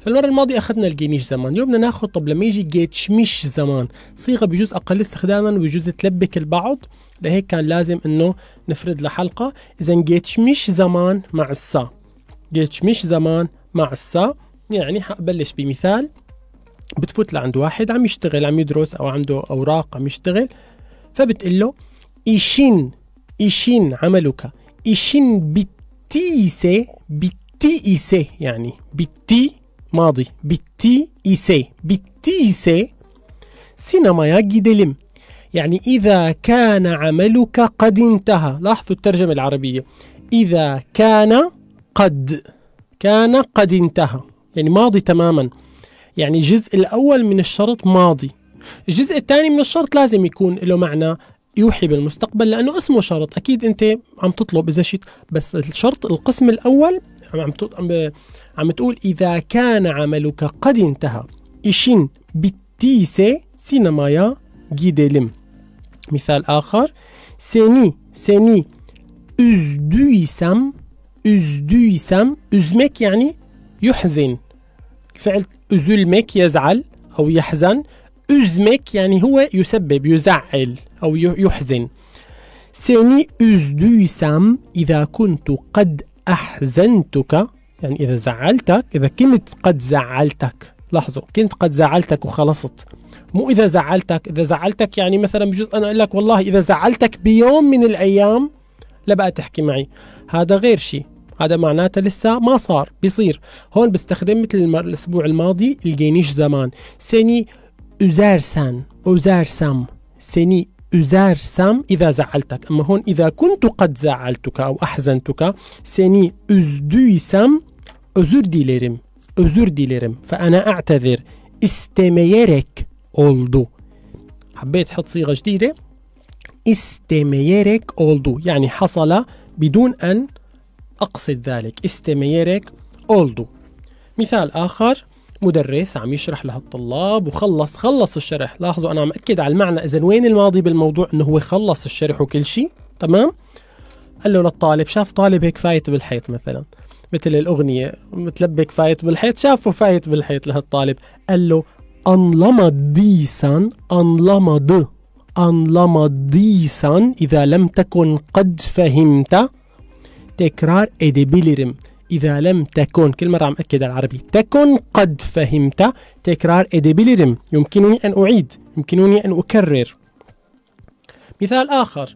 فالمرة الماضية أخذنا الجيميش زمان اليوم بدنا ناخذ طب لما يجي جيتش مش زمان صيغة بجوز أقل استخداما وبجوز تلبك البعض لهيك كان لازم إنه نفرد لحلقة إذا جيتش مش زمان مع السا جيتش مش زمان مع السا يعني حأبلش بمثال بتفوت لعند واحد عم يشتغل عم يدرس أو عنده أوراق عم يشتغل فبتقول له إيشين إيشين عملك إيشين بتيسي بتيسي يعني بتي Madı. Bitti سي بتي ise سينمايا جيدلم يعني إذا كان عملك قد انتهى لاحظوا الترجمة العربية إذا كان قد كان قد انتهى يعني ماضي تماما يعني الجزء الأول من الشرط ماضي الجزء الثاني من الشرط لازم يكون له معنى يوحي بالمستقبل لأنه اسمه شرط أكيد أنت عم تطلب إذا شئت بس الشرط القسم الأول عم عم تقول اذا كان عملك قد انتهى اشين بتيسي سينمايا جيدلم مثال اخر سيني سيني üzdüysem üzdüysem üzmek يعني يحزن فعل üzülmek يزعل او يحزن üzmek يعني هو يسبب يزعل او يحزن سيني üzdüysem اذا كنت قد أحزنتك يعني إذا زعلتك إذا كنت قد زعلتك لاحظوا كنت قد زعلتك وخلصت مو إذا زعلتك إذا زعلتك يعني مثلا بجوز أنا أقول لك والله إذا زعلتك بيوم من الأيام لبقى تحكي معي هذا غير شيء هذا معناته لسه ما صار بيصير هون بستخدم مثل الأسبوع الماضي الجينيش زمان سني أزارسان أزارسام سني üzersem اذا زعلتك ama hon اذا كنت قد زعلتك او احزنتك seni üzdüysem özür dilerim özür dilerim fe ana a'tezir istemeyerek oldu حبيت حط صيغه جديده istemeyerek oldu yani hasala بدون ان اقصد ذلك istemeyerek oldu misal ahar مدرس عم يشرح لهالطلاب وخلص خلص الشرح لاحظوا انا عم اكد على المعنى اذا وين الماضي بالموضوع انه هو خلص الشرح وكل شيء تمام قال له للطالب شاف طالب هيك فايت بالحيط مثلا مثل الاغنيه متلبك فايت بالحيط شافه فايت بالحيط لهالطالب قال له انلمض ديسا انلمض انلمض ديسا اذا لم تكن قد فهمت تكرار edebilirim إذا لم تكن مرة عم أكد على العربي تكن قد فهمت تكرار إديبيليرم يمكنني أن أعيد يمكنني أن أكرر مثال آخر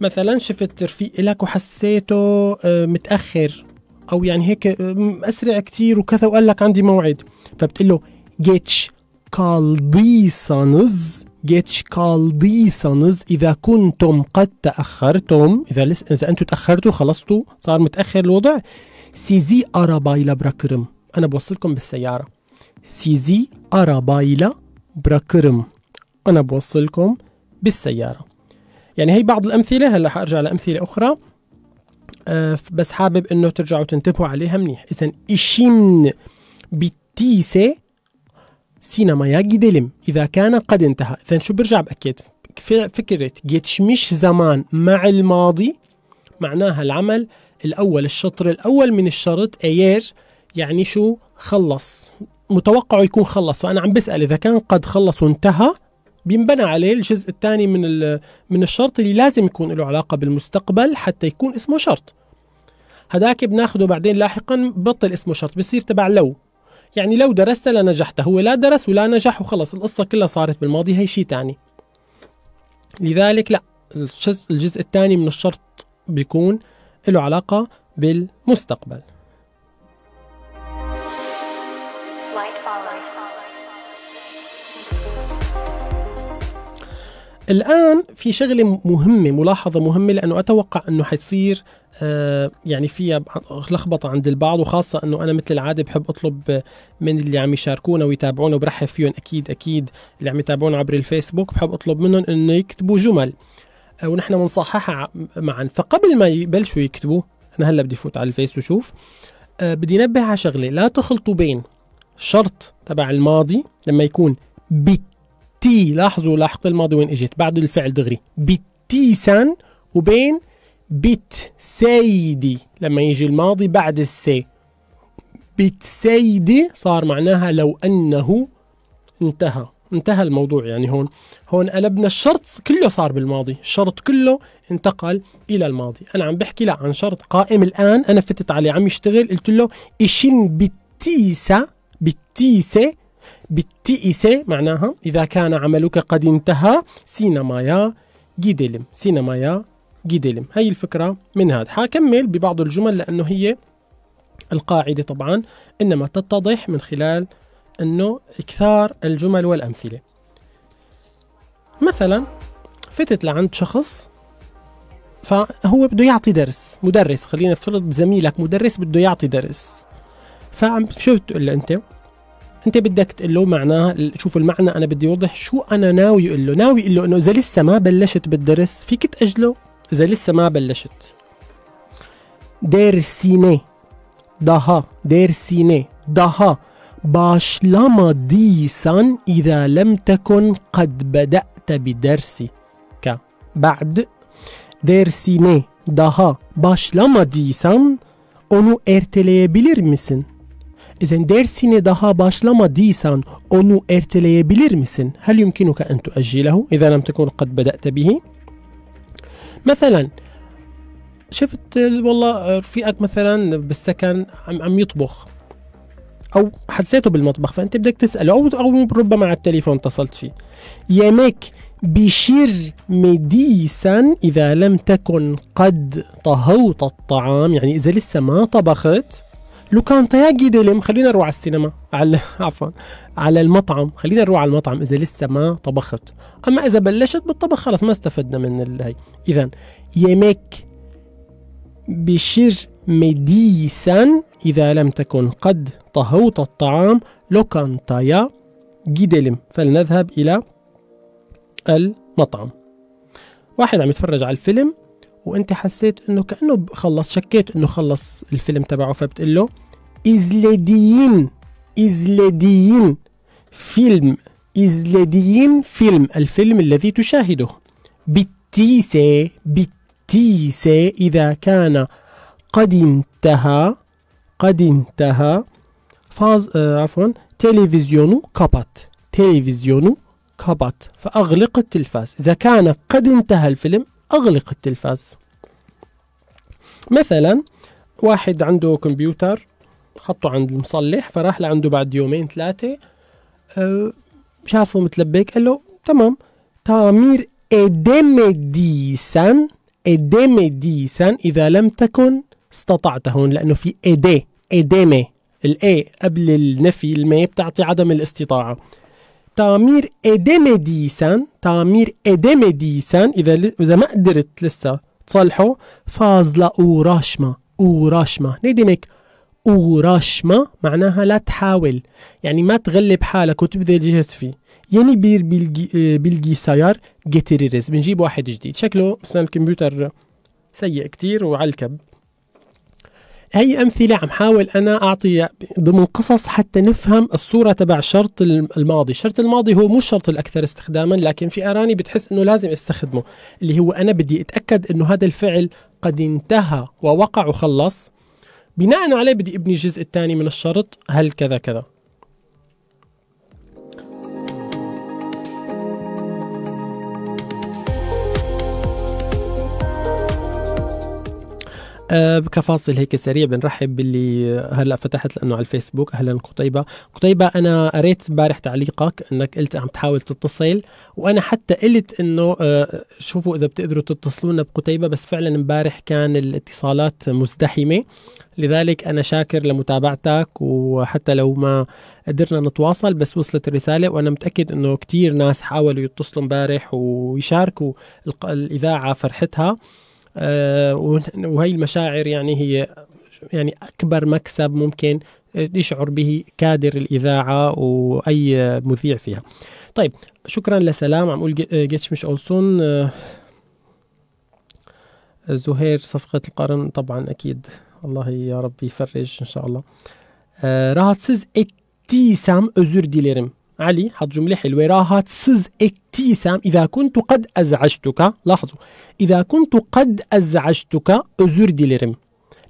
مثلا شفت رفيق لك وحسيته آه، متأخر أو يعني هيك آه، أسرع كتير وكذا وقال لك عندي موعد فبتقول له جيتش كالديسانز جيتش كالديسانز إذا كنتم قد تأخرتم إذا لس إذا أنتم تأخرتوا خلصتوا صار متأخر الوضع سيزي أرابايلا براكرم أنا بوصلكم بالسيارة. سيزي أرابايلا براكرم أنا بوصلكم بالسيارة. يعني هي بعض الأمثلة هلا حأرجع لأمثلة أخرى أه بس حابب إنه ترجعوا تنتبهوا عليها منيح. إذا işimni سينما يا gidelim. إذا كان قد انتهى. إذا شو برجع بأكد فكرة مش زمان مع الماضي معناها العمل الأول الشطر الأول من الشرط أيير يعني شو خلص متوقعه يكون خلص فأنا عم بسأل إذا كان قد خلص وانتهى بينبنى عليه الجزء الثاني من من الشرط اللي لازم يكون له علاقة بالمستقبل حتى يكون اسمه شرط هداك بناخده بعدين لاحقا بطل اسمه شرط بصير تبع لو يعني لو درست لنجحت هو لا درس ولا نجح وخلص القصة كلها صارت بالماضي هي شيء تاني لذلك لا الجزء الثاني من الشرط بيكون له علاقة بالمستقبل الآن في شغلة مهمة ملاحظة مهمة لأنه أتوقع أنه حتصير آه، يعني فيها لخبطة عند البعض وخاصة أنه أنا مثل العادة بحب أطلب من اللي عم يشاركونا ويتابعونا وبرحب فيهم أكيد أكيد اللي عم يتابعونا عبر الفيسبوك بحب أطلب منهم أنه يكتبوا جمل ونحن بنصححها معا فقبل ما يبلشوا يكتبوا انا هلا بدي فوت على الفيس وشوف آه، بدي نبه على شغله لا تخلطوا بين شرط تبع الماضي لما يكون بتي لاحظوا لاحقة الماضي وين اجت بعد الفعل دغري بتيسان وبين بت سيدي لما يجي الماضي بعد السي بت سيدي صار معناها لو انه انتهى انتهى الموضوع يعني هون هون قلبنا الشرط كله صار بالماضي الشرط كله انتقل الى الماضي انا عم بحكي لا عن شرط قائم الان انا فتت عليه عم يشتغل قلت له اشن بالتيسه بالتيسه بالتيسه معناها اذا كان عملك قد انتهى سينمايا جيدلم سينمايا جيدلم هي الفكره من هذا حكمل ببعض الجمل لانه هي القاعده طبعا انما تتضح من خلال انه كثار الجمل والامثله مثلا فتت لعند شخص فهو بده يعطي درس مدرس خلينا نفترض زميلك مدرس بده يعطي درس فعم شو بتقول له انت انت بدك تقول له معناه شوفوا المعنى انا بدي اوضح شو انا ناوي اقول له ناوي اقول له انه اذا لسه ما بلشت بالدرس فيك تاجله اذا لسه ما بلشت دير درسيني ضها سيني ضها باش لاما ديسان إذا لم تكن قد بدأت بدرسك بعد dersine ديسان أنو إرتلي بلير مسن إذن dersine ديسان أنو إرتلي بلير مسن هل يمكنك أن تؤجله إذا لم تكن قد بدأت به؟ مثلا شفت والله رفيقك مثلا بالسكن عم يطبخ او حسيته بالمطبخ فانت بدك تساله او او ربما على التليفون اتصلت فيه يمك بشر مديسا اذا لم تكن قد طهوت الطعام يعني اذا لسه ما طبخت لو كان تياجي ديلم خلينا نروح على السينما على عفوا على المطعم خلينا نروح على المطعم اذا لسه ما طبخت اما اذا بلشت بالطبخ خلص ما استفدنا من هي اذا يمك بشر مديسا اذا لم تكن قد طهوت الطعام لوكانتايا جيدلم فلنذهب إلى المطعم واحد عم يتفرج على الفيلم وانت حسيت انه كانه خلص شكيت انه خلص الفيلم تبعه فبتقول له ازلديين ازلديين فيلم ازلديين فيلم الفيلم الذي تشاهده بالتيسة بالتيسة إذا كان قد انتهى قد انتهى فاز آه، عفوا تلفزيون كابات تلفزيون كابات فأغلق التلفاز إذا كان قد انتهى الفيلم أغلق التلفاز مثلا واحد عنده كمبيوتر حطه عند المصلح فراح لعنده بعد يومين ثلاثة أه شافه متلبك قال له تمام تعمير إدمديسان إدمديسان إذا لم تكن استطعت هون لأنه في إدي إديمي الاي قبل النفي المي بتعطي عدم الاستطاعة تامير ادمديسان تامير ادمديسان اذا اذا ما قدرت لسه تصلحه فازلا اوراشما اوراشما ليه اوراشما معناها لا تحاول يعني ما تغلب حالك وتبذل جهد فيه يعني بير بيلجي, آه، سيار جيتيريرز بنجيب واحد جديد شكله مثلا الكمبيوتر سيء كتير وعلكب هي أمثلة عم حاول أنا أعطي ضمن قصص حتى نفهم الصورة تبع شرط الماضي شرط الماضي هو مش شرط الأكثر استخداما لكن في أراني بتحس أنه لازم استخدمه اللي هو أنا بدي أتأكد أنه هذا الفعل قد انتهى ووقع وخلص بناء عليه بدي ابني الجزء الثاني من الشرط هل كذا كذا أه كفاصل هيك سريع بنرحب باللي هلا فتحت لانه على الفيسبوك اهلا قطيبه قطيبه انا قريت امبارح تعليقك انك قلت عم تحاول تتصل وانا حتى قلت انه أه شوفوا اذا بتقدروا تتصلونا بقطيبه بس فعلا امبارح كان الاتصالات مزدحمه لذلك انا شاكر لمتابعتك وحتى لو ما قدرنا نتواصل بس وصلت الرساله وانا متاكد انه كثير ناس حاولوا يتصلوا امبارح ويشاركوا الاذاعه فرحتها آه، وهي المشاعر يعني هي يعني اكبر مكسب ممكن آه، يشعر به كادر الاذاعه واي مذيع فيها. طيب شكرا لسلام عم اقول جيتش آه، مش اولسون زهير صفقة القرن طبعا أكيد الله يا رب يفرج إن شاء الله. Ee, اتيسام ettiysem ديليرم علي حط جملة حلوة راهات سز ابتسام إذا كنت قد أزعجتك لاحظوا إذا كنت قد أزعجتك أزر ديليرم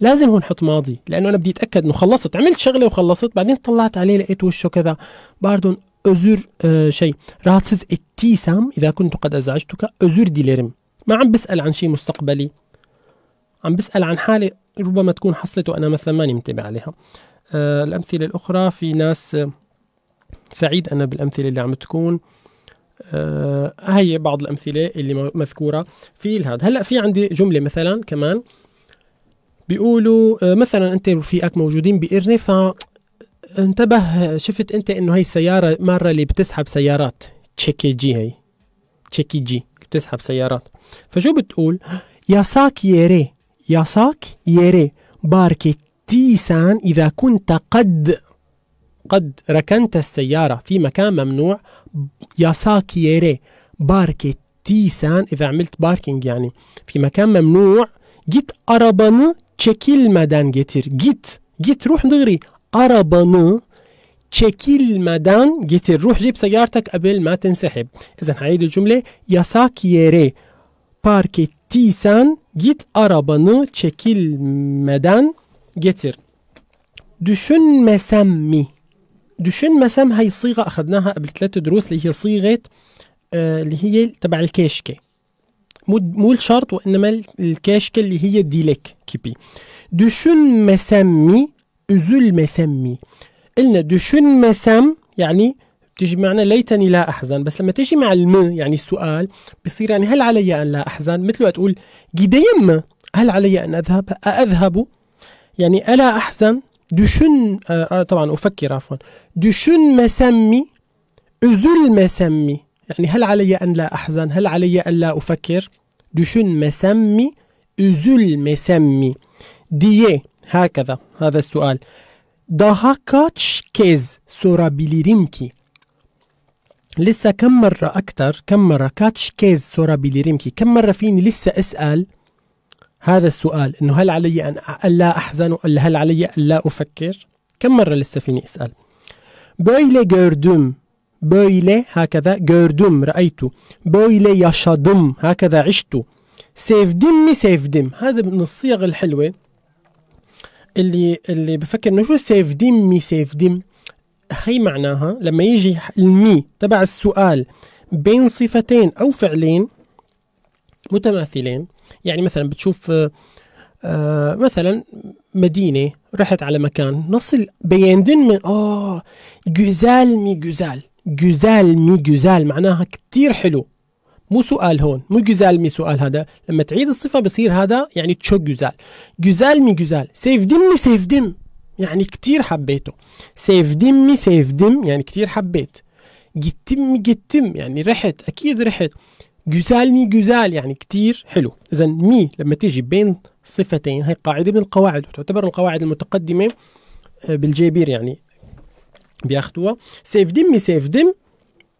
لازم هون حط ماضي لأنه أنا بدي أتأكد إنه خلصت عملت شغلة وخلصت بعدين طلعت عليه لقيت وشه كذا باردون أزر آه شيء راهات سز ابتسام إذا كنت قد أزعجتك أزر ديليرم ما عم بسأل عن شيء مستقبلي عم بسأل عن حالة ربما تكون حصلت وأنا مثلا ماني متابع عليها آه الأمثلة الأخرى في ناس آه سعيد أنا بالأمثلة اللي عم تكون آه هي بعض الأمثلة اللي مذكورة في هذا هلأ في عندي جملة مثلا كمان بيقولوا آه مثلا أنت ورفيقك موجودين بقرنة فانتبه شفت انت انه هي السيارة مرة اللي بتسحب سيارات تشيكي جي هي تشيكي جي بتسحب سيارات فشو بتقول يا ساك يا ساك ياري باركي تيسان إذا كنت قد قد ركنت السيارة في مكان ممنوع ياساك يري باركت ettiysen eğer milt parking yani fi mekan memnu git arabanı çekilmeden getir. Git. Git ruh dıgri. Arabanı çekilmeden getir. Ruh cip segartek ebel ma tensehib. İzen haydi cümle yasak yere park ettiysen git arabanı çekilmeden getir. Düşünmesem mi? دوشين مسام هاي الصيغه اخذناها قبل ثلاث دروس اللي هي صيغه آه اللي هي تبع الكاشكه مو مو الشرط وانما الكاشكه اللي هي ديلك كيبي دوشون مسامي ازول مسامي قلنا دوشون مسم يعني بتجي معنا ليتني لا احزن بس لما تجي مع الم يعني السؤال بصير يعني هل علي ان لا احزن مثل تقول قديم هل علي ان اذهب اذهب يعني الا احزن آه طبعا أفكر عفوا شن مسمي ازل مسمي يعني هل علي أن لا أحزن هل علي أن لا أفكر شن مسمي ازل مسمي دي هكذا هذا السؤال ده كاتش كيز sorabilirim ki لسه كم مرة أكثر كم مرة كاتش كيز سورة بليريمكي كم مرة فيني لسه أسأل هذا السؤال انه هل علي ان الا احزن ولا هل علي ان لا افكر كم مره لسه فيني اسال بويلي gördüm بويلي هكذا gördüm رأيت böyle yaşadım هكذا عشت sevdim mi sevdim هذا من الصيغ الحلوة اللي اللي بفكر انه شو sevdim mi sevdim هي معناها لما يجي المي تبع السؤال بين صفتين او فعلين متماثلين يعني مثلا بتشوف آه،, آه مثلا مدينه رحت على مكان نصل بيندن من اه جوزال مي جوزال جوزال مي جوزال معناها كتير حلو مو سؤال هون مو جوزال مي سؤال هذا لما تعيد الصفة بصير هذا يعني تشو جوزال جوزال مي جوزال سيف دمي سيف دم يعني كتير حبيته سيف دمي سيف دم يعني كتير حبيت جتم جتم يعني رحت أكيد رحت جزال مي جزال يعني كتير حلو إذا مي لما تيجي بين صفتين هي قاعدة من القواعد وتعتبر القواعد المتقدمة آه، بالجيبير يعني بياخدوها سيف دم سيف دم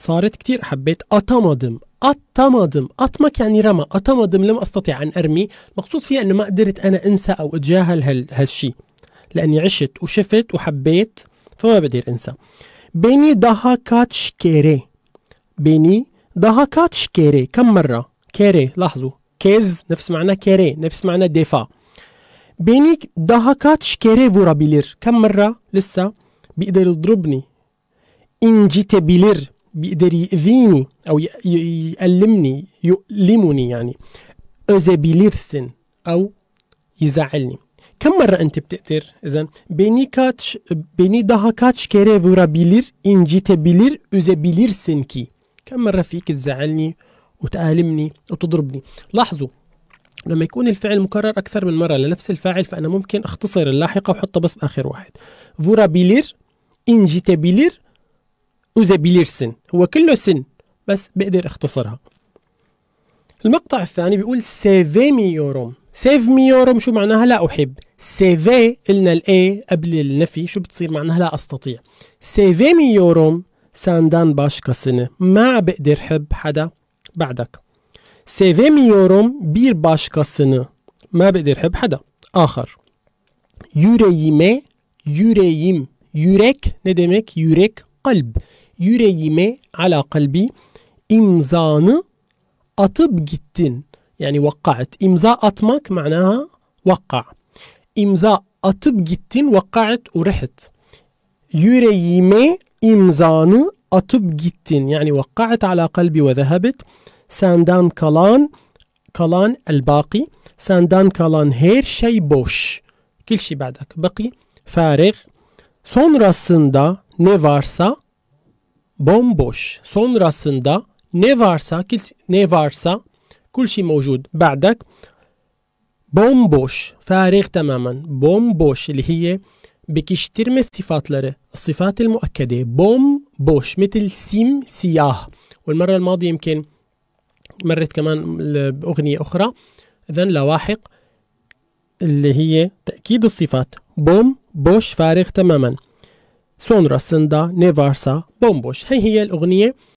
صارت كتير حبيت أتمدم أتمدم أطمك يعني رمى أتمدم لم أستطع أن أرمي المقصود فيها أنه ما قدرت أنا أنسى أو أتجاهل هال هالشي لأني عشت وشفت وحبيت فما بقدر أنسى بيني كاتش شكيري بيني كاتش كيري كم مرة كيري لاحظوا كيز نفس معنى كيري نفس معنى دفاع بينيك كاتش كيري vurabilir كم مرة لسه بيقدر يضربني بيلير بيقدر يأذيني أو يألمني يؤلمني يعني سن أو يزعلني كم مرة أنت بتقدر إذا بيني كاتش بيني إن جيت بيلير أزا incitebilir سن كي كم مرة فيك تزعلني وتآلمني وتضربني لاحظوا لما يكون الفعل مكرر أكثر من مرة لنفس الفاعل فأنا ممكن أختصر اللاحقة وأحطه بس بآخر واحد فورا بيلير إن جيت بيلير أوزا بيلير سن هو كله سن بس بقدر أختصرها المقطع الثاني بيقول سيفي ميوروم سيف ميوروم شو معناها لا أحب سيفي قلنا الأي قبل النفي شو بتصير معناها لا أستطيع سيفي ميوروم senden başkasını. Ma be'dir hib hada ba'dak. Sevemiyorum bir başkasını. Ma be'dir hib hada. Ahar. Yüreğime, yüreğim, yürek ne demek? Yürek, kalp. Yüreğime ala kalbi imzanı atıp gittin. Yani vakkaat. İmza atmak manaha vakka. İmza atıp gittin vakkaat urehit. Yüreğime imzanı atıp gittin. Yani vakkaat ala kalbi ve zehebet senden kalan kalan el baki senden kalan her şey boş. Kil şey badak baki farig sonrasında ne varsa bomboş. Sonrasında ne varsa kil ne varsa kul şey mevcud. Badak bomboş. Farig tamamen. Bomboş. Lihiye بكشترمة الصفات الصفات المؤكدة بوم بوش مثل سيم سياه والمرة الماضية يمكن مرت كمان بأغنية أخرى إذا لواحق اللي هي تأكيد الصفات بوم بوش فارغ تماما سونرا سندا نيفارسا بوم بوش هي هي الأغنية